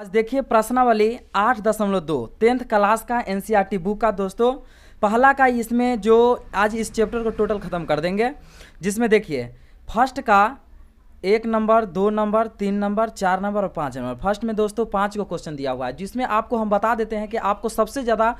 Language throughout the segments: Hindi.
आज देखिए प्रश्नावली आठ दशमलव दो टेंथ क्लास का एनसीईआरटी बुक e का दोस्तों पहला का इसमें जो आज इस चैप्टर को टोटल ख़त्म कर देंगे जिसमें देखिए फर्स्ट का एक नंबर दो नंबर तीन नंबर चार नंबर और पाँच नंबर फर्स्ट में दोस्तों पाँच को क्वेश्चन दिया हुआ है जिसमें आपको हम बता देते हैं कि आपको सबसे ज़्यादा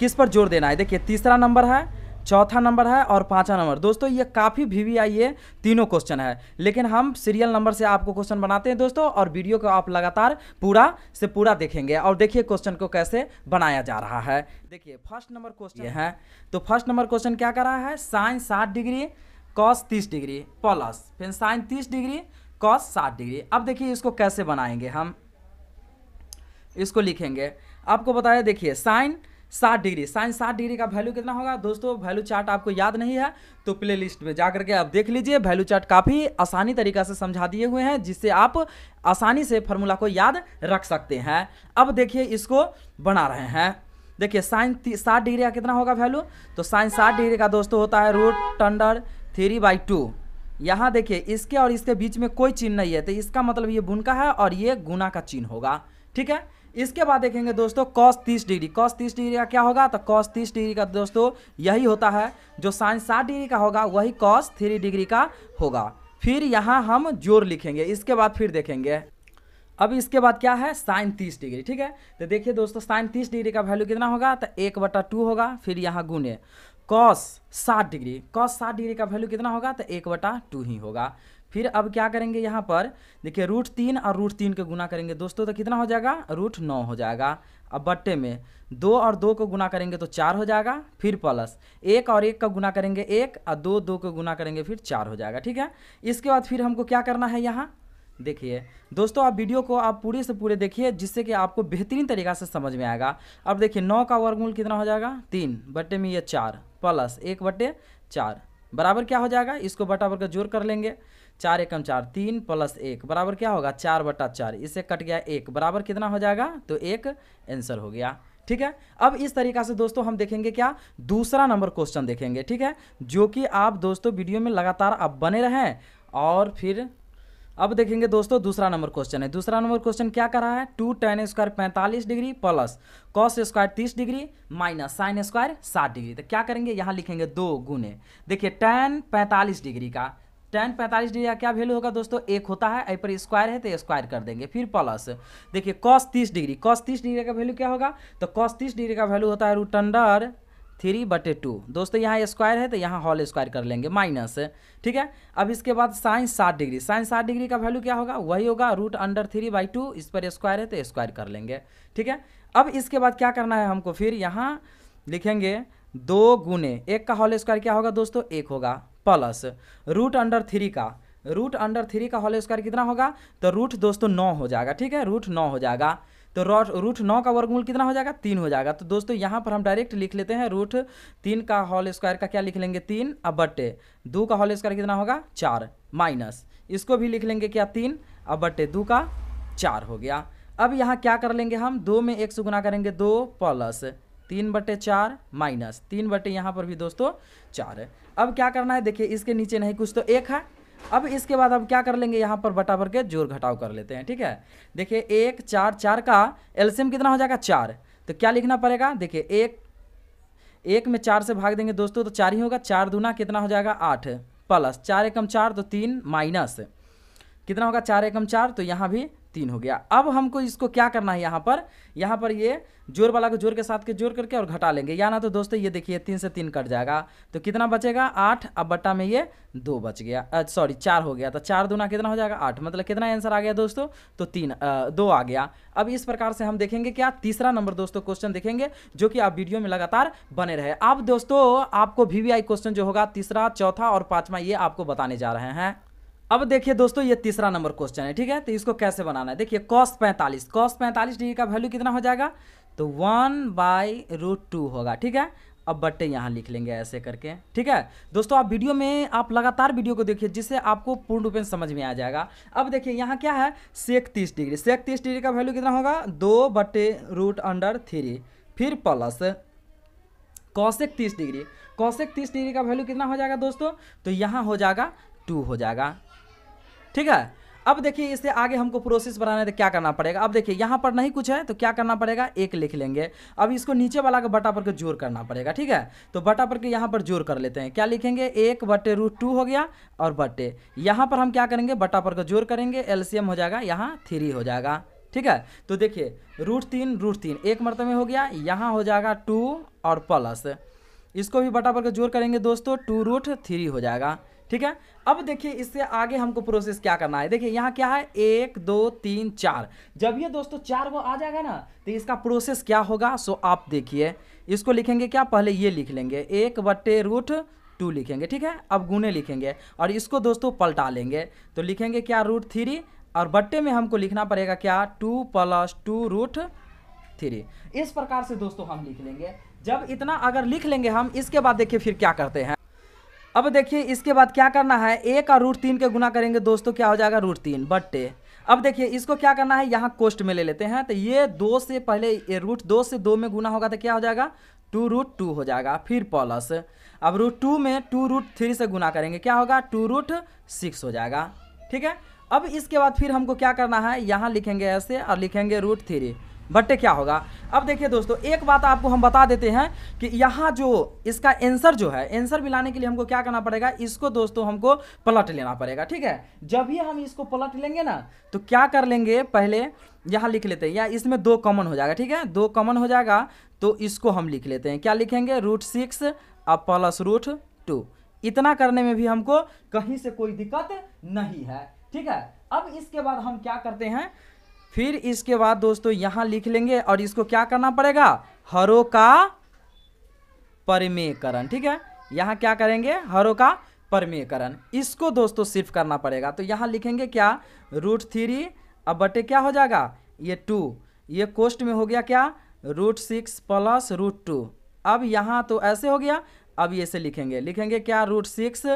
किस पर जोर देना है देखिए तीसरा नंबर है चौथा नंबर है और पांचवा नंबर दोस्तों ये काफ़ी वी वी आई ये तीनों क्वेश्चन है लेकिन हम सीरियल नंबर से आपको क्वेश्चन बनाते हैं दोस्तों और वीडियो को आप लगातार पूरा से पूरा देखेंगे और देखिए क्वेश्चन को कैसे बनाया जा रहा है देखिए फर्स्ट नंबर क्वेश्चन है तो फर्स्ट नंबर क्वेश्चन क्या कर रहा है साइन साठ डिग्री कॉस तीस डिग्री प्लस फिर साइन तीस डिग्री कॉस साठ डिग्री अब देखिए इसको कैसे बनाएंगे हम इसको लिखेंगे आपको बताया देखिए साइन साठ डिग्री साइन साठ डिग्री का वैल्यू कितना होगा दोस्तों वैल्यू चार्ट आपको याद नहीं है तो प्ले लिस्ट में जाकर के आप देख लीजिए वैल्यू चार्ट काफ़ी आसानी तरीका से समझा दिए हुए हैं जिससे आप आसानी से फॉर्मूला को याद रख सकते हैं अब देखिए इसको बना रहे हैं देखिए साइन साठ डिग्री का कितना होगा वैल्यू तो साइन साठ डिग्री का दोस्तों होता है root under three by two यहाँ देखिए इसके और इसके बीच में कोई चिन्ह नहीं है तो इसका मतलब ये बुनका है और ये गुना का चिन्ह होगा ठीक है इसके बाद देखेंगे दोस्तों कॉस तीस डिग्री कॉस तीस डिग्री का क्या होगा तो कॉस तीस डिग्री का दोस्तों यही होता है जो साइंस साठ डिग्री का होगा वही कॉस थ्री डिग्री का होगा फिर यहाँ हम जोर लिखेंगे इसके बाद फिर देखेंगे अब इसके बाद क्या है साइन तीस डिग्री ठीक है तो देखिए दोस्तों साइन तीस डिग्री का वैल्यू कितना होगा तो एक बटा टू होगा फिर यहाँ गुने कॉस साठ डिग्री कॉस साठ डिग्री का वैल्यू कितना होगा तो एक बटा टू ही होगा फिर अब क्या करेंगे यहाँ पर देखिए रूट तीन और रूट तीन के गुना करेंगे दोस्तों तो कितना हो जाएगा रूट नौ हो जाएगा अब बट्टे में दो और दो को गुना करेंगे तो चार हो जाएगा फिर प्लस एक और एक का गुना करेंगे एक और दो दो को गुना करेंगे फिर चार हो जाएगा ठीक है इसके बाद फिर हमको क्या करना है यहाँ देखिए दोस्तों आप वीडियो को आप पूरे से पूरे देखिए जिससे कि आपको बेहतरीन तरीका से समझ में आएगा अब देखिए नौ का वर्गमूल कितना हो जाएगा तीन बट्टे में ये चार प्लस एक बट्टे चार बराबर क्या हो जाएगा इसको बटा बटा जोड़ कर लेंगे चार एकम चार तीन प्लस एक बराबर क्या होगा चार बटा चार इसे कट गया एक बराबर कितना हो जाएगा तो एक आंसर हो गया ठीक है अब इस तरीका से दोस्तों हम देखेंगे क्या दूसरा नंबर क्वेश्चन देखेंगे ठीक है जो कि आप दोस्तों वीडियो में लगातार आप बने रहें और फिर अब देखेंगे दोस्तों दूसरा नंबर क्वेश्चन है दूसरा नंबर क्वेश्चन क्या कर रहा है टू टेन स्क्वायर पैंतालीस डिग्री प्लस कॉस स्क्वायर तीस डिग्री माइनस साइन स्क्वायर सात डिग्री तो क्या करेंगे यहाँ लिखेंगे दो गुने देखिए टेन पैंतालीस डिग्री का टेन पैंतालीस डिग्री का क्या वैल्यू होगा दोस्तों एक होता है पर स्क्वायर है तो स्क्वायर कर देंगे फिर प्लस देखिए कॉस तीस डिग्री कॉस तीस डिग्री का वैल्यू क्या होगा तो कॉस तीस डिग्री का वैल्यू होता है रूट अंडर थ्री बटे टू दोस्तों यहाँ स्क्वायर है तो यहाँ हॉल स्क्वायर कर लेंगे माइनस ठीक है अब इसके बाद साइंस सात डिग्री साइंस सात डिग्री का वैल्यू क्या होगा वही होगा root under three by two इस पर स्क्वायर है तो स्क्वायर कर लेंगे ठीक है अब इसके बाद क्या करना है हमको फिर यहाँ लिखेंगे दो गुने एक का हॉल स्क्वायर क्या होगा दोस्तों एक होगा प्लस रूट अंडर थ्री का रूट अंडर थ्री का हॉल स्क्वायर कितना होगा तो रूट दोस्तों नौ हो जाएगा ठीक है रूट नौ हो जाएगा तो रूट नौ का वर्गमूल कितना हो जाएगा तीन हो जाएगा तो दोस्तों यहाँ पर हम डायरेक्ट लिख लेते हैं रूट तीन का हॉल स्क्वायर का क्या लिख लेंगे तीन अब बटे दो का हॉल स्क्वायर कितना होगा चार माइनस इसको भी लिख लेंगे क्या तीन अब बटे दो का चार हो गया अब यहाँ क्या कर लेंगे हम दो में एक सुगुना करेंगे दो प्लस तीन बटे चार माइनस तीन बटे यहाँ पर भी दोस्तों चार अब क्या करना है देखिए इसके नीचे नहीं कुछ तो एक है अब इसके बाद हम क्या कर लेंगे यहाँ पर बटा भर के जोर घटाव कर लेते हैं ठीक है देखिए एक चार चार का एल्सियम कितना हो जाएगा चार तो क्या लिखना पड़ेगा देखिए एक एक में चार से भाग देंगे दोस्तों तो चार ही होगा चार दूना कितना हो जाएगा आठ प्लस चार एकम चार तो तीन माइनस कितना होगा चार एकम चार तो यहाँ भी तीन हो गया अब हमको इसको क्या करना है यहाँ पर यहाँ पर ये जोर वाला को जोर के साथ के जोर करके और घटा लेंगे या ना तो दोस्तों ये देखिए तीन से तीन कट जाएगा तो कितना बचेगा आठ अब बट्टा में ये दो बच गया सॉरी चार हो गया तो चार दुना कितना हो जाएगा आठ मतलब कितना आंसर आ गया दोस्तों तो तीन आ, दो आ गया अब इस प्रकार से हम देखेंगे क्या तीसरा नंबर दोस्तों क्वेश्चन देखेंगे जो कि आप वीडियो में लगातार बने रहे अब दोस्तों आपको वी क्वेश्चन जो होगा तीसरा चौथा और पाँचवा ये आपको बताने जा रहे हैं अब देखिए दोस्तों ये तीसरा नंबर क्वेश्चन है ठीक है तो इसको कैसे बनाना है देखिए कॉस पैंतालीस कॉस पैंतालीस डिग्री का वैल्यू कितना हो जाएगा तो वन बाई रूट टू होगा ठीक है अब बट्टे यहाँ लिख लेंगे ऐसे करके ठीक है दोस्तों आप वीडियो में आप लगातार वीडियो को देखिए जिससे आपको पूर्ण रूप से समझ में आ जाएगा अब देखिए यहाँ क्या है सेक तीस डिग्री सेक तीस डिग्री का वैल्यू कितना होगा दो बट्टे रूट अंडर थ्री फिर प्लस कौशिक तीस डिग्री कौशिक तीस डिग्री का वैल्यू कितना हो जाएगा दोस्तों तो यहाँ हो जाएगा टू हो जाएगा ठीक है अब देखिए इससे आगे हमको प्रोसेस बनाना तो क्या करना पड़ेगा अब देखिए यहाँ पर नहीं कुछ है तो क्या करना पड़ेगा एक लिख लेंगे अब इसको नीचे वाला का बटा पर के जोर करना पड़ेगा ठीक है तो बटा पर के यहाँ पर जोर कर लेते हैं क्या लिखेंगे एक बटे रूट टू हो गया और बटे यहाँ पर हम क्या करेंगे बटा पर का जोर करेंगे एलसीएम हो जाएगा यहाँ थ्री हो जाएगा ठीक है तो देखिए रूट तीन रूट तीन एक मरतबे हो गया यहाँ हो जाएगा टू और प्लस इसको भी बटा पर का जोर करेंगे दोस्तों टू रूट थ्री हो जाएगा ठीक है अब देखिए इससे आगे हमको प्रोसेस क्या करना है देखिए यहाँ क्या है एक दो तीन चार जब ये दोस्तों चार वो आ जाएगा ना तो इसका प्रोसेस क्या होगा सो आप देखिए इसको लिखेंगे क्या पहले ये लिख लेंगे एक बट्टे रूट टू लिखेंगे ठीक है अब गुने लिखेंगे और इसको दोस्तों पलटा लेंगे तो लिखेंगे क्या रूट थ्री और बट्टे में हमको लिखना पड़ेगा क्या two plus two root three इस प्रकार से दोस्तों हम लिख लेंगे जब इतना अगर लिख लेंगे हम इसके बाद देखिए फिर क्या करते हैं अब देखिए इसके बाद क्या करना है ए का रूट तीन के गुना करेंगे दोस्तों क्या हो जाएगा रूट तीन बट्टे अब देखिए इसको क्या करना है यहाँ कोस्ट में ले लेते हैं तो ये दो से पहले ये रूट दो से दो में गुना होगा तो क्या हो जाएगा टू रूट टू हो जाएगा फिर प्लस अब रूट टू में टू रूट थ्री से गुना करेंगे क्या होगा टू रूट सिक्स हो जाएगा ठीक है अब इसके बाद फिर हमको क्या करना है यहाँ लिखेंगे ऐसे और लिखेंगे रूट थ्री बट्टे क्या होगा अब देखिए दोस्तों एक बात आपको हम बता देते हैं कि यहाँ जो इसका एंसर जो है एंसर भी लाने के लिए हमको क्या करना पड़ेगा इसको दोस्तों हमको पलट लेना पड़ेगा ठीक है जब भी हम इसको पलट लेंगे ना तो क्या कर लेंगे पहले यहाँ लिख लेते हैं या इसमें दो कॉमन हो जाएगा ठीक है दो कॉमन हो जाएगा तो इसको हम लिख लेते हैं क्या लिखेंगे रूट सिक्स और प्लस रूट टू इतना करने में भी हमको कहीं से कोई दिक्कत नहीं है ठीक है अब इसके बाद हम क्या करते हैं फिर इसके बाद दोस्तों यहाँ लिख लेंगे और इसको क्या करना पड़ेगा हरो का परमेकरण ठीक है यहाँ क्या करेंगे हरो का परमेकरण इसको दोस्तों सिर्फ करना पड़ेगा तो यहाँ लिखेंगे क्या रूट थ्री अब बटे क्या हो जाएगा ये टू ये कोस्ट में हो गया क्या root six plus root two अब यहाँ तो ऐसे हो गया अब ये से लिखेंगे लिखेंगे क्या root six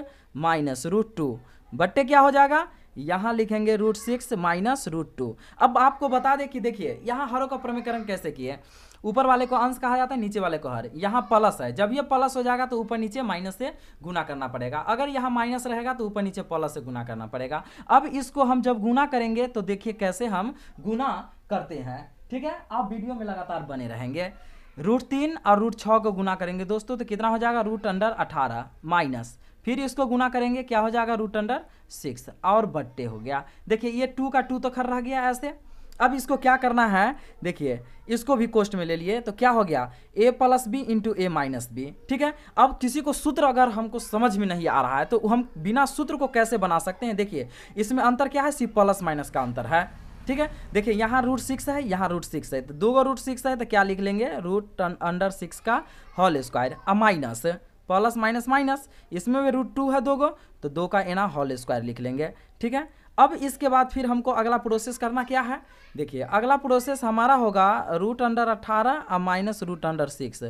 minus root two बट्टे क्या हो जाएगा यहाँ लिखेंगे root six minus root two अब आपको बता दें कि देखिए यहाँ हरों का प्रमीकरण कैसे किए ऊपर वाले को अंश कहा जाता है नीचे वाले को हर यहाँ प्लस है जब ये प्लस हो जाएगा तो ऊपर नीचे माइनस से गुना करना पड़ेगा अगर यहाँ माइनस रहेगा तो ऊपर नीचे प्लस से गुना करना पड़ेगा अब इसको हम जब गुना करेंगे तो देखिए कैसे हम गुना करते हैं ठीक है आप वीडियो में लगातार बने रहेंगे रूट तीन और रूट छः को गुना करेंगे दोस्तों तो कितना हो जाएगा रूट अंडर अठारह माइनस फिर इसको गुना करेंगे क्या हो जाएगा रूट अंडर सिक्स और बट्टे हो गया देखिए ये टू का टू तो खर रह गया ऐसे अब इसको क्या करना है देखिए इसको भी कोस्ट में ले लिए तो क्या हो गया A plus B into A minus B ठीक है अब किसी को सूत्र अगर हमको समझ में नहीं आ रहा है तो हम बिना सूत्र को कैसे बना सकते हैं देखिए इसमें अंतर क्या है सिर्फ प्लस माइनस का अंतर है ठीक है देखिए यहाँ रूट सिक्स है यहाँ रूट सिक्स है तो दो गो रूट सिक्स है तो क्या लिख लेंगे रूट अंडर सिक्स का whole square minus plus minus minus इसमें भी रूट टू है दो गो तो दो का एना होल स्क्वायर लिख लेंगे ठीक है अब इसके बाद फिर हमको अगला प्रोसेस करना क्या है देखिए अगला प्रोसेस हमारा होगा रूट अंडर अट्ठारह और माइनस रूट अंडर सिक्स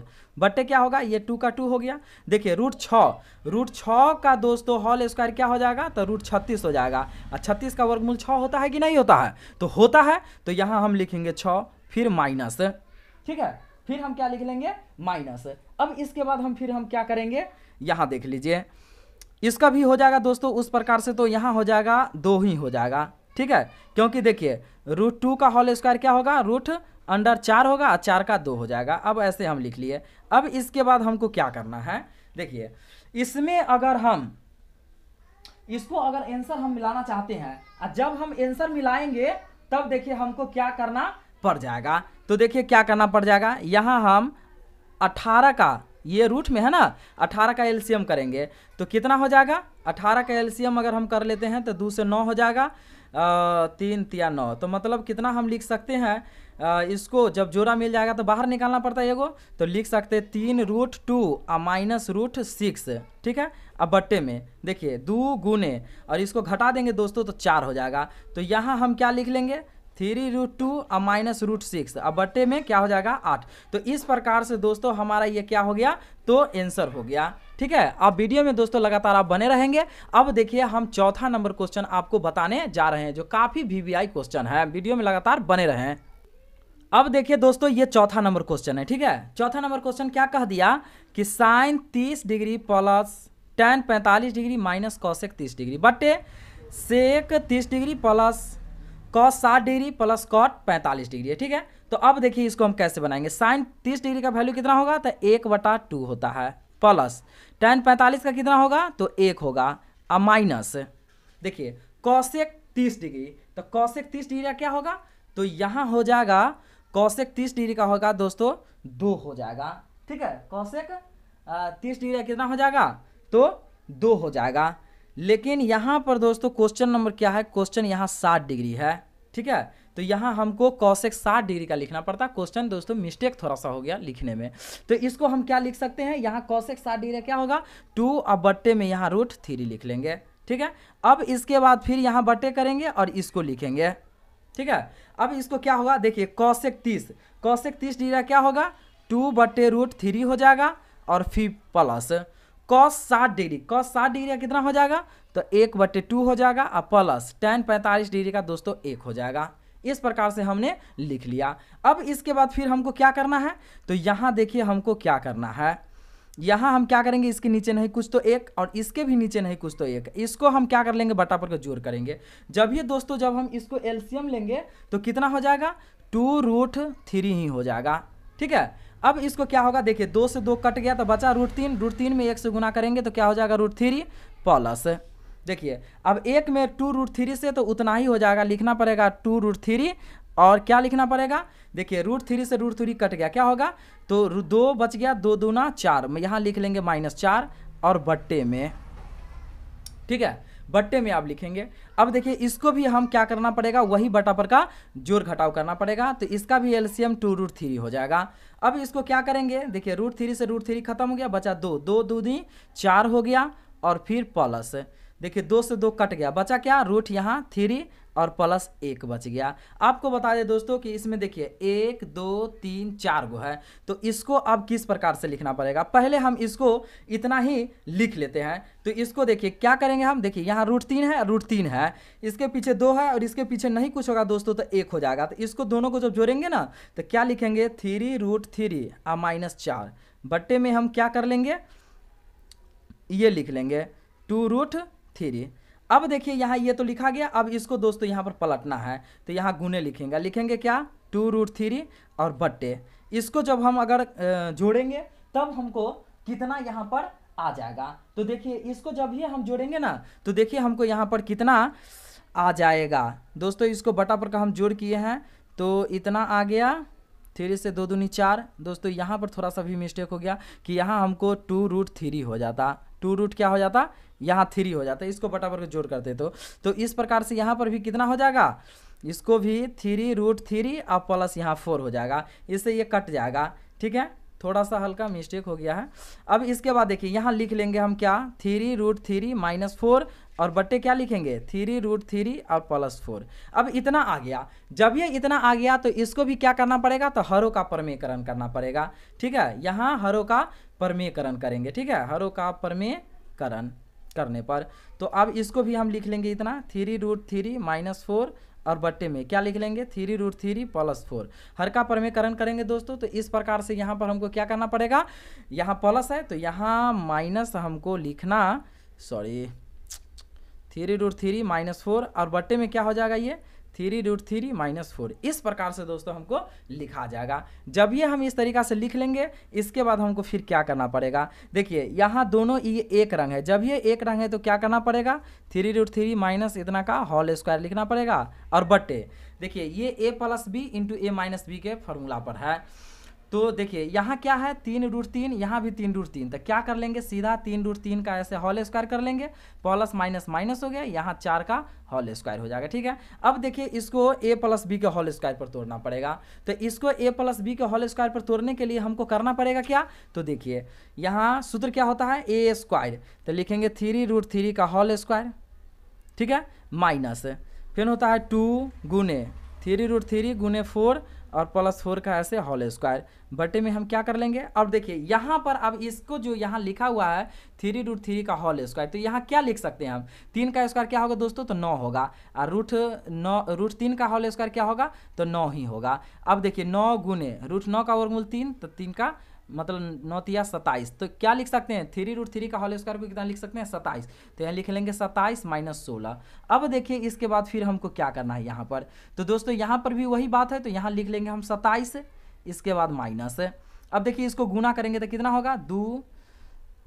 बट्टे क्या होगा ये टू का टू हो गया देखिए रूट छः रूट छः का दोस्तों हॉल स्क्वायर क्या हो जाएगा तो रूट छत्तीस हो जाएगा और छत्तीस का वर्गमूल छः होता है कि नहीं होता है तो होता है तो यहाँ हम लिखेंगे छ फिर माइनस ठीक है फिर हम क्या लिख लेंगे माइनस अब इसके बाद हम फिर हम क्या करेंगे यहाँ देख लीजिए इसका भी हो जाएगा दोस्तों उस प्रकार से तो यहाँ हो जाएगा दो ही हो जाएगा ठीक है क्योंकि देखिए रूट टू का होल स्क्वायर क्या होगा रूट अंडर चार होगा और चार का दो हो जाएगा अब ऐसे हम लिख लिए अब इसके बाद हमको क्या करना है देखिए इसमें अगर हम इसको अगर एंसर हम मिलाना चाहते हैं और जब हम एंसर मिलाएंगे तब देखिए हमको क्या करना पड़ जाएगा तो देखिए क्या करना पड़ जाएगा यहाँ हम 18 का ये रूट में है ना 18 का एलसीएम करेंगे तो कितना हो जाएगा 18 का एलसीएम अगर हम कर लेते हैं तो दो से नौ हो जाएगा तीन तिया नौ तो मतलब कितना हम लिख सकते हैं आ, इसको जब जोड़ा मिल जाएगा तो बाहर निकालना पड़ता है एगो तो लिख सकते हैं तीन रूट टू और माइनस रूट सिक्स ठीक है अब बट्टे में देखिए दो गुने और इसको घटा देंगे दोस्तों तो चार हो जाएगा तो यहाँ हम क्या लिख लेंगे थ्री रूट टू और माइनस रूट सिक्स अब बट्टे में क्या हो जाएगा आठ तो इस प्रकार से दोस्तों हमारा ये क्या हो गया तो आंसर हो गया ठीक है अब वीडियो में दोस्तों लगातार आप बने रहेंगे अब देखिए हम चौथा नंबर क्वेश्चन आपको बताने जा रहे हैं जो काफ़ी आई क्वेश्चन है वीडियो में लगातार बने हैं अब देखिए दोस्तों ये चौथा नंबर क्वेश्चन है ठीक है चौथा नंबर क्वेश्चन क्या कह दिया कि साइन तीस डिग्री प्लस टेन पैंतालीस डिग्री माइनस कौशिक तीस डिग्री बट्टे सेक तीस डिग्री प्लस कॉस साठ डिग्री प्लस कॉट पैंतालीस डिग्री है ठीक है तो अब देखिए इसको हम कैसे बनाएंगे साइन तीस डिग्री का वैल्यू कितना होगा तो एक बटा टू होता है प्लस टेन पैंतालीस का कितना होगा तो एक होगा और माइनस देखिए कौशिक तीस डिग्री तो कौशिक तीस डिग्री का क्या होगा तो यहाँ हो जाएगा कौशिक तीस डिग्री का होगा दोस्तों दो हो जाएगा ठीक है कौशिक तीस डिग्री का कितना हो जाएगा तो दो हो जाएगा लेकिन यहाँ पर दोस्तों क्वेश्चन नंबर क्या है क्वेश्चन यहाँ साठ डिग्री है ठीक है तो यहाँ हमको कौशिक साठ डिग्री का लिखना पड़ता है क्वेश्चन दोस्तों मिस्टेक थोड़ा सा हो गया लिखने में तो इसको हम क्या लिख सकते हैं यहाँ कौशिक साठ डिग्री क्या होगा टू और बट्टे में यहाँ रूट थ्री लिख लेंगे ठीक है अब इसके बाद फिर यहाँ बट्टे करेंगे और इसको लिखेंगे ठीक है अब इसको क्या होगा देखिए कौशिक तीस कौशिक तीस डिग्री क्या होगा टू बट्टे रूट थ्री हो जाएगा और फिर प्लस कॉस साठ डिग्री कॉस साठ डिग्री का कितना हो जाएगा तो एक बटे टू हो जाएगा और प्लस टेन पैंतालीस डिग्री का दोस्तों एक हो जाएगा इस प्रकार से हमने लिख लिया अब इसके बाद फिर हमको क्या करना है तो यहाँ देखिए हमको क्या करना है यहाँ हम क्या करेंगे इसके नीचे नहीं कुछ तो एक और इसके भी नीचे नहीं कुछ तो एक इसको हम क्या कर लेंगे बटापर को जोर करेंगे जब ये दोस्तों जब हम इसको एल्सियम लेंगे तो कितना हो जाएगा टू रूट थ्री ही हो जाएगा ठीक है अब इसको क्या होगा देखिए दो से दो कट गया तो बचा रूट तीन रूट तीन में एक से गुना करेंगे तो क्या हो जाएगा रूट थ्री प्लस देखिए अब एक में टू रूट थ्री से तो उतना ही हो जाएगा लिखना पड़ेगा टू रूट थ्री और क्या लिखना पड़ेगा देखिए रूट थ्री से रूट थ्री कट गया क्या होगा तो दो बच गया दो दूना चार यहाँ लिख लेंगे माइनस चार और बट्टे में ठीक है बट्टे में आप लिखेंगे अब देखिए इसको भी हम क्या करना पड़ेगा वही बटा पर का जोर घटाव करना पड़ेगा तो इसका भी एलसीएम टू रूट थ्री हो जाएगा अब इसको क्या करेंगे देखिए रूट थ्री से रूट थ्री खत्म हो गया बचा दो दो दो दिन चार हो गया और फिर प्लस देखिए दो से दो कट गया बचा क्या रूट यहाँ थ्री और प्लस एक बच गया आपको बता दें दोस्तों कि इसमें देखिए एक दो तीन चार गो है तो इसको अब किस प्रकार से लिखना पड़ेगा पहले हम इसको इतना ही लिख लेते हैं तो इसको देखिए क्या करेंगे हम देखिए यहाँ रूट तीन है रूट तीन है इसके पीछे दो है और इसके पीछे नहीं कुछ होगा दोस्तों तो एक हो जाएगा तो इसको दोनों को जब जोड़ेंगे ना तो क्या लिखेंगे थ्री रूट थ्री और माइनस चार बट्टे में हम क्या कर लेंगे ये लिख लेंगे टू रूट थ्री अब देखिए यहाँ ये तो लिखा गया अब इसको दोस्तों यहाँ पर पलटना है तो यहाँ गुने लिखेंगे लिखेंगे क्या टू रूट थ्री और बट्टे इसको जब हम अगर जोड़ेंगे तब हमको कितना यहाँ पर आ जाएगा तो देखिए इसको जब ही हम जोड़ेंगे ना तो देखिए हमको यहाँ पर कितना आ जाएगा दोस्तों इसको बटा पर का हम जोड़ किए हैं तो इतना आ गया थ्री से दो दूनी चार दोस्तों यहाँ पर थोड़ा सा भी मिस्टेक हो गया कि यहाँ हमको टू रूट थ्री हो जाता टू रूट क्या हो जाता यहाँ थ्री हो जाता इसको बटा को जोड़ करते तो तो इस प्रकार से यहाँ पर भी कितना हो जाएगा इसको भी थ्री रूट थ्री और प्लस यहाँ फोर हो जाएगा इससे ये कट जाएगा ठीक है थोड़ा सा हल्का मिस्टेक हो गया है अब इसके बाद देखिए यहाँ लिख लेंगे हम क्या three root three minus four और बट्टे क्या लिखेंगे थ्री रूट थ्री और प्लस फोर अब इतना आ गया जब ये इतना आ गया तो इसको भी क्या करना पड़ेगा तो हरों का परमेकरण करना पड़ेगा ठीक है यहाँ हरों का परमेकरण करेंगे ठीक है हरों का परमेकरण करने पर तो अब इसको भी हम लिख लेंगे इतना three root three minus four और बट्टे में क्या लिख लेंगे three root three plus four हर का परमेकरण करेंगे दोस्तों तो इस प्रकार से यहाँ पर हमको क्या करना पड़ेगा यहाँ प्लस है तो यहाँ माइनस हमको लिखना sorry three root three minus four और बट्टे में क्या हो जाएगा ये three root three minus four इस प्रकार से दोस्तों हमको लिखा जाएगा जब ये हम इस तरीका से लिख लेंगे इसके बाद हमको फिर क्या करना पड़ेगा देखिए यहाँ दोनों ये एक रंग है जब ये एक रंग है तो क्या करना पड़ेगा थ्री रूट थ्री माइनस इतना का होल स्क्वायर लिखना पड़ेगा और बट्टे देखिए ये A plus B into A minus B के फॉर्मूला पर है तो देखिए यहाँ क्या है तीन रूट तीन यहाँ भी तीन रूट तीन तो क्या कर लेंगे सीधा तीन रूट तीन का ऐसे हॉल स्क्वायर कर लेंगे प्लस माइनस माइनस हो गया यहाँ चार का हॉल स्क्वायर हो जाएगा ठीक है अब देखिए इसको ए प्लस बी के हॉल स्क्वायर पर तोड़ना पड़ेगा तो इसको ए प्लस बी के हॉल स्क्वायर पर तोड़ने के लिए हमको करना पड़ेगा क्या तो देखिए यहाँ सूत्र क्या होता है ए स्क्वायर तो लिखेंगे थ्री रूट थ्री का हॉल स्क्वायर ठीक है माइनस फिर होता है टू गुने थ्री रूट थ्री गुने फोर और प्लस फोर का ऐसे होल स्क्वायर बटे में हम क्या कर लेंगे अब देखिए यहाँ पर अब इसको जो यहाँ लिखा हुआ है थ्री रूट थ्री का होल स्क्वायर तो यहाँ क्या लिख सकते हैं हम तीन का स्क्वायर क्या होगा दोस्तों तो नौ होगा और रूट नौ रूट तीन का होल स्क्वायर क्या होगा तो नौ ही होगा अब देखिए नौ गुने रूट नौ का वर्गमूल तीन तो तीन का मतलब नौतिया सत्ताईस तो क्या लिख सकते हैं थ्री रूट थ्री का हॉल स्क्वायर को कितना लिख सकते हैं सत्ताईस तो यहाँ लिख लेंगे सत्ताईस माइनस सोलह अब देखिए इसके बाद फिर हमको क्या करना है यहाँ पर तो दोस्तों यहाँ पर भी वही बात है तो यहाँ लिख लेंगे हम सत्ताईस इसके बाद माइनस अब देखिए इसको गुना करेंगे तो कितना होगा दो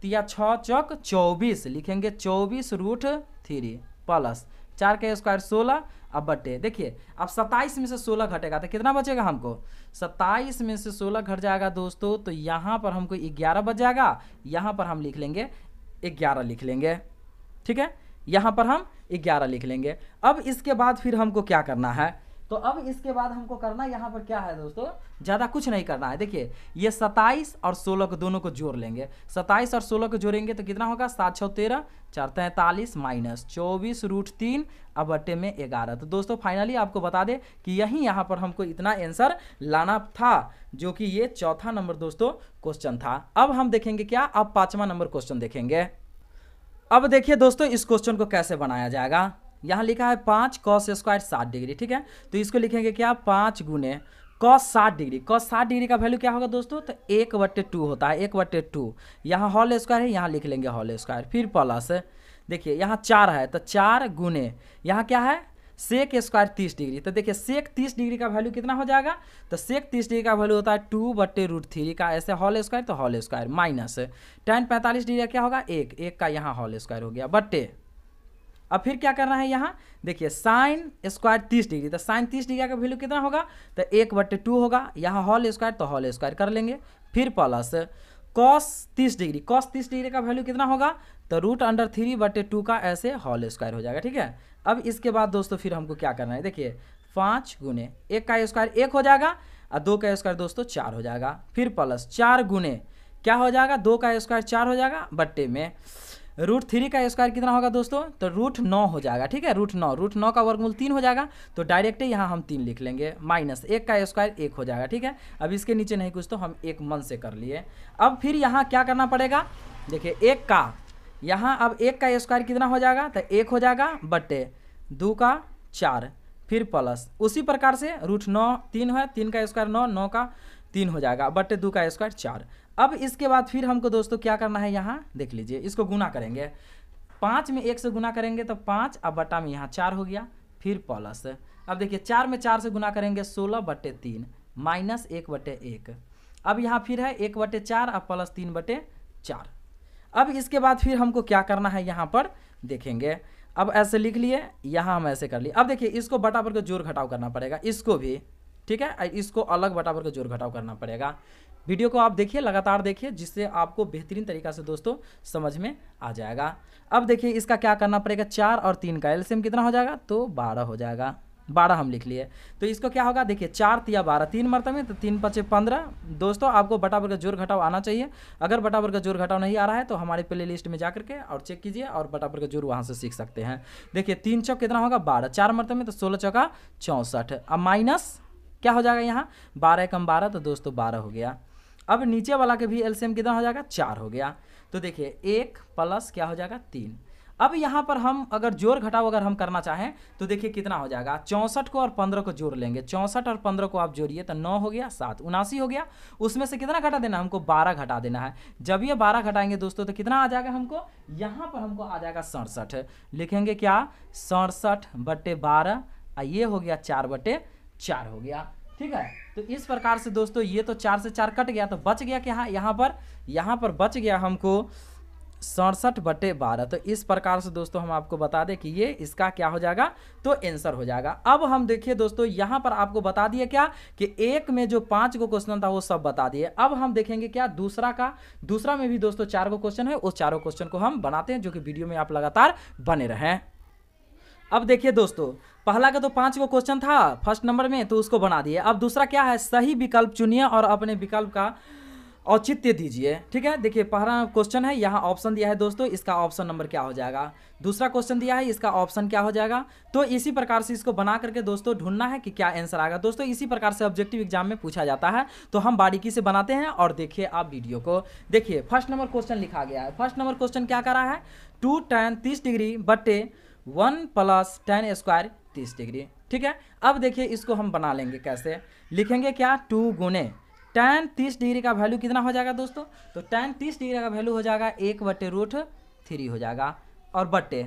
तिया छः चौक चौबीस लिखेंगे चौबीस रूट थ्री प्लस चार के स्क्वायर सोलह अब बटे देखिए अब सत्ताईस में से सोलह घटेगा तो कितना बचेगा हमको सत्ताईस में से सोलह घट जाएगा दोस्तों तो यहाँ पर हमको ग्यारह बच जाएगा यहाँ पर हम लिख लेंगे ग्यारह लिख लेंगे ठीक है यहाँ पर हम ग्यारह लिख लेंगे अब इसके बाद फिर हमको क्या करना है तो अब इसके बाद हमको करना यहाँ पर क्या है दोस्तों ज़्यादा कुछ नहीं करना है देखिए ये 27 और 16 को दोनों को जोड़ लेंगे 27 और 16 को जोड़ेंगे तो कितना होगा सात छः तेरह चार तैंतालीस माइनस चौबीस रूट तीन अब अट्टे में ग्यारह तो दोस्तों फाइनली आपको बता दें कि यहीं यहाँ पर हमको इतना आंसर लाना था जो कि ये चौथा नंबर दोस्तों क्वेश्चन था अब हम देखेंगे क्या अब पाँचवा नंबर क्वेश्चन देखेंगे अब देखिए दोस्तों इस क्वेश्चन को कैसे बनाया जाएगा यहाँ लिखा है पाँच कॉस स्क्वायर सात डिग्री ठीक है तो इसको लिखेंगे क्या पाँच गुने कॉस सात डिग्री कॉस सात डिग्री का वैल्यू क्या होगा दोस्तों तो एक बट्टे टू होता है एक बट्टे टू यहाँ हॉल स्क्वायर है यहाँ लिख लेंगे हॉल स्क्वायर फिर प्लस देखिए यहाँ चार है तो चार गुने यहाँ क्या है सेक स्क्वायर तीस डिग्री तो देखिए सेक तीस डिग्री का वैल्यू कितना हो जाएगा तो सेक तीस डिग्री का वैल्यू होता है टू बट्टे रूट थ्री का ऐसे हॉल स्क्वायर तो हॉल स्क्वायर माइनस टेन पैंतालीस डिग्री का क्या होगा एक एक का यहाँ हॉल स्क्वायर हो गया बट्टे अब फिर क्या करना है यहाँ देखिए साइन स्क्वायर तीस डिग्री तो साइन तीस डिग्री का वैल्यू कितना होगा तो एक बट्टे टू होगा यहाँ हॉल स्क्वायर तो हॉल स्क्वायर कर लेंगे फिर प्लस कॉस तीस डिग्री कॉस तीस डिग्री का वैल्यू कितना होगा तो रूट अंडर थ्री बटे टू का ऐसे हॉल स्क्वायर हो जाएगा ठीक है अब इसके बाद दोस्तों फिर हमको क्या करना है देखिए पाँच गुने एक का स्क्वायर एक हो जाएगा और दो का स्क्वायर दोस्तों चार हो जाएगा फिर प्लस चार गुने क्या हो जाएगा दो का स्क्वायर चार हो जाएगा बट्टे में रूट थ्री का स्क्वायर कितना होगा दोस्तों तो रूट नौ हो जाएगा ठीक है रूट नौ रूट नौ का वर्गमूल तीन हो जाएगा तो डायरेक्ट यहाँ हम तीन लिख लेंगे माइनस एक का स्क्वायर एक हो जाएगा ठीक है अब इसके नीचे नहीं कुछ तो हम एक मन से कर लिए अब फिर यहाँ क्या करना पड़ेगा देखिए एक का यहाँ अब एक का स्क्वायर कितना हो जाएगा तो एक हो जाएगा बटे दो का चार फिर प्लस उसी प्रकार से रूट नौ तीन है तीन का स्क्वायर नौ नौ का तीन हो जाएगा बटे दो का स्क्वायर चार अब इसके बाद फिर हमको दोस्तों क्या करना है यहाँ देख लीजिए इसको गुना करेंगे पाँच में एक से गुना करेंगे तो पाँच अब बटा में यहाँ चार हो गया फिर प्लस अब देखिए चार में चार से गुना करेंगे सोलह बटे तीन माइनस एक बटे एक अब यहाँ फिर है एक बटे चार और प्लस तीन बटे चार अब इसके बाद फिर हमको क्या करना है यहाँ पर देखेंगे अब ऐसे लिख लिए यहाँ हम ऐसे कर लिए अब देखिए इसको बटा पर जोर घटाव करना पड़ेगा इसको भी ठीक है इसको अलग बटा का के जोड़ घटाव करना पड़ेगा वीडियो को आप देखिए लगातार देखिए जिससे आपको बेहतरीन तरीका से दोस्तों समझ में आ जाएगा अब देखिए इसका क्या करना पड़ेगा चार और तीन का एलसीएम कितना हो जाएगा तो बारह हो जाएगा बारह हम लिख लिए तो इसको क्या होगा देखिए चार तिया बारह तीन मरतबे तो तीन पचे पंद्रह दोस्तों आपको बटावर का जोर घटाव आना चाहिए अगर बटावर का जोर घटाव नहीं आ रहा है तो हमारे प्ले लिस्ट में जा करके और चेक कीजिए और बटावर का जोर वहाँ से सीख सकते हैं देखिए तीन चौक कितना होगा बारह चार मरतबे तो सोलह चौका चौंसठ अब माइनस क्या हो जाएगा यहाँ बारह कम बारह तो दोस्तों तो बारह हो गया अब नीचे वाला के भी एलसीएम कितना हो जाएगा चार हो गया तो देखिए एक प्लस क्या हो जाएगा तीन अब यहाँ पर हम अगर जोर घटाव अगर हम करना चाहें तो देखिए कितना हो जाएगा चौंसठ को और पंद्रह को जोड़ लेंगे चौंसठ और पंद्रह को आप जोड़िए तो नौ हो गया सात उनासी हो गया उसमें से कितना घटा देना हमको बारह घटा देना है जब ये बारह घटाएंगे दोस्तों तो कितना आ जाएगा हमको यहाँ पर हमको आ जाएगा सड़सठ लिखेंगे क्या सड़सठ बट्टे बारह ये हो गया चार बट्टे चार हो गया ठीक है तो इस प्रकार से दोस्तों ये तो चार से चार कट गया तो बच गया कि हाँ यहाँ पर यहाँ पर बच गया हमको सड़सठ बटे बारह तो इस प्रकार से दोस्तों हम आपको बता दें कि ये इसका क्या हो जाएगा तो आंसर हो जाएगा अब हम देखिए दोस्तों यहाँ पर आपको बता दिया क्या कि एक में जो पांच को क्वेश्चन था वो सब बता दिए अब हम देखेंगे क्या दूसरा का दूसरा में भी दोस्तों चार को क्वेश्चन है उस चारों क्वेश्चन को हम बनाते हैं जो कि वीडियो में आप लगातार बने रहें अब देखिए दोस्तों पहला का तो पाँच को क्वेश्चन था फर्स्ट नंबर में तो उसको बना दिए अब दूसरा क्या है सही विकल्प चुनिए और अपने विकल्प का औचित्य दीजिए ठीक है देखिए पहला क्वेश्चन है यहाँ ऑप्शन दिया है दोस्तों इसका ऑप्शन नंबर क्या हो जाएगा दूसरा क्वेश्चन दिया है इसका ऑप्शन क्या हो जाएगा तो इसी प्रकार से इसको बना करके दोस्तों ढूंढना है कि क्या आंसर आएगा दोस्तों इसी प्रकार से ऑब्जेक्टिव एग्जाम में पूछा जाता है तो हम बारीकी से बनाते हैं और देखिए आप वीडियो को देखिए फर्स्ट नंबर क्वेश्चन लिखा गया है फर्स्ट नंबर क्वेश्चन क्या करा है टू टेन तीस डिग्री बटे वन प्लस टेन स्क्वायर तीस डिग्री ठीक है अब देखिए इसको हम बना लेंगे कैसे लिखेंगे क्या टू गुने टेन तीस डिग्री का वैल्यू कितना हो जाएगा दोस्तों तो टेन तीस डिग्री का वैल्यू हो जाएगा एक बटे रूट थ्री हो जाएगा और बटे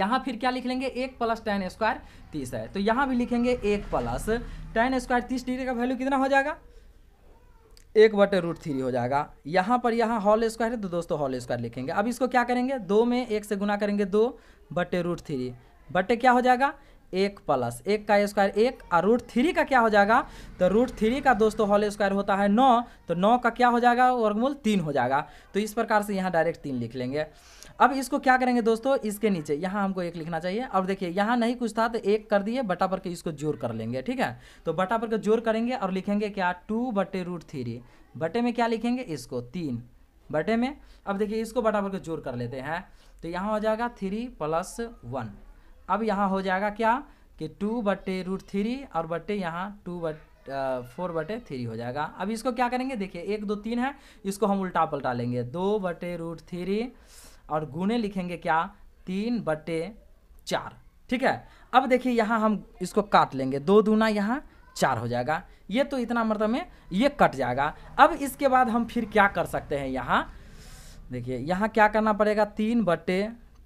यहाँ फिर क्या लिख लेंगे एक प्लस टेन स्क्वायर तीस है तो यहाँ भी लिखेंगे एक प्लस टेन स्क्वायर तीस डिग्री का वैल्यू कितना हो जाएगा एक बटे रूट थ्री हो जाएगा यहाँ पर यहाँ हॉल स्क्वायर है तो दोस्तों हॉल स्क्वायर लिखेंगे अब इसको क्या करेंगे दो में एक से गुना करेंगे दो बटे रूट थ्री बटे क्या हो जाएगा एक प्लस एक का स्क्वायर एक और रूट थ्री का क्या हो जाएगा तो रूट थ्री का दोस्तों होल स्क्वायर होता है नौ तो नौ का क्या हो जाएगा वर्गमूल तीन हो जाएगा तो इस प्रकार से यहाँ डायरेक्ट तीन लिख लेंगे अब इसको क्या करेंगे दोस्तों इसके नीचे यहाँ हमको एक लिखना चाहिए अब देखिए यहाँ नहीं कुछ था तो एक कर दिए बटा पर के इसको जोर कर लेंगे ठीक है तो बटा पर के जोर करेंगे और लिखेंगे क्या टू बटे रूट थ्री बटे में क्या लिखेंगे इसको तीन बटे में अब देखिए इसको बटा पर के जोर कर लेते हैं तो यहाँ हो जाएगा थ्री प्लस वन अब यहाँ हो जाएगा क्या कि टू बटे रूट थ्री और बटे यहाँ टू बट फोर बटे थ्री हो जाएगा अब इसको क्या करेंगे देखिए एक दो तीन है इसको हम उल्टा पलटा लेंगे दो बटे रूट थ्री और गुने लिखेंगे क्या तीन बटे चार ठीक है अब देखिए यहाँ हम इसको काट लेंगे दो दूना यहाँ चार हो जाएगा ये तो इतना मतलब में ये कट जाएगा अब इसके बाद हम फिर क्या कर सकते हैं यहाँ देखिए यहाँ क्या करना पड़ेगा तीन बटे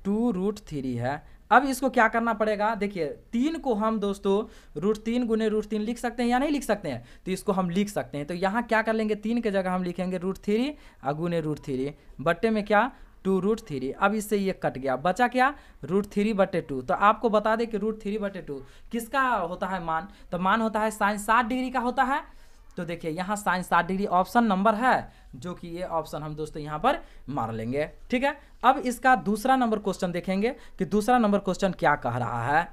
टू रूट थ्री है अब इसको क्या करना पड़ेगा देखिए तीन को हम दोस्तों रूट तीन गुने रूट तीन लिख सकते हैं या नहीं लिख सकते हैं तो इसको हम लिख सकते हैं तो यहाँ क्या कर लेंगे तीन के जगह हम लिखेंगे रूट थ्री और गुने रूट थ्री बट्टे में क्या टू रूट थ्री अब इससे ये कट गया बचा क्या रूट थ्री बटे टू तो आपको बता दें कि रूट थ्री बटे टू किसका होता है मान तो मान होता है साइन सात डिग्री का होता है तो देखिए यहाँ साइंस सात डिग्री ऑप्शन नंबर है जो कि ये ऑप्शन हम दोस्तों यहाँ पर मार लेंगे ठीक है अब इसका दूसरा नंबर क्वेश्चन देखेंगे कि दूसरा नंबर क्वेश्चन क्या कह रहा है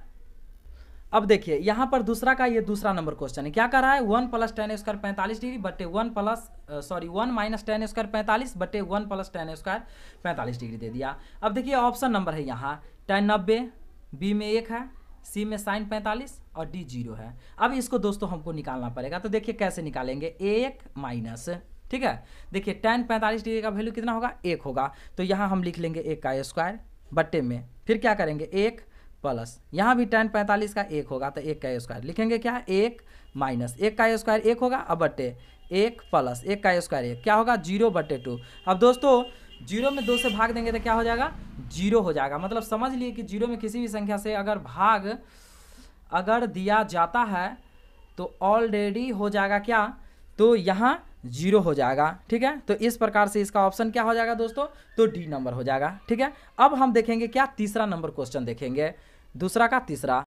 अब देखिए यहाँ पर दूसरा का ये दूसरा नंबर क्वेश्चन है क्या कह रहा है वन प्लस टेन स्क्वायर पैंतालीस डिग्री बटे one plus sorry one minus tan square पैंतालीस बटे वन प्लस टेन स्क्वायर पैंतालीस डिग्री दे दिया अब देखिए ऑप्शन नंबर है यहाँ टेन नब्बे बी में एक है सी में साइन पैंतालीस और डी जीरो है अब इसको दोस्तों हमको निकालना पड़ेगा तो देखिए कैसे निकालेंगे एक माइनस ठीक है देखिए टेन पैंतालीस डिग्री का वैल्यू कितना होगा एक होगा तो यहाँ हम लिख लेंगे एक का स्क्वायर बट्टे में फिर क्या करेंगे एक प्लस यहाँ भी टेन पैंतालीस का एक होगा तो एक का स्क्वायर लिखेंगे क्या एक माइनस एक का स्क्वायर एक होगा अब बट्टे एक प्लस एक का स्क्वायर एक क्या होगा जीरो बट्टे टू अब दोस्तों जीरो में दो से भाग देंगे तो क्या हो जाएगा जीरो हो जाएगा मतलब समझ लिए कि जीरो में किसी भी संख्या से अगर भाग अगर दिया जाता है तो ऑलरेडी हो जाएगा क्या तो यहाँ जीरो हो जाएगा ठीक है तो इस प्रकार से इसका ऑप्शन क्या हो जाएगा दोस्तों तो डी नंबर हो जाएगा ठीक है अब हम देखेंगे क्या तीसरा नंबर क्वेश्चन देखेंगे दूसरा का तीसरा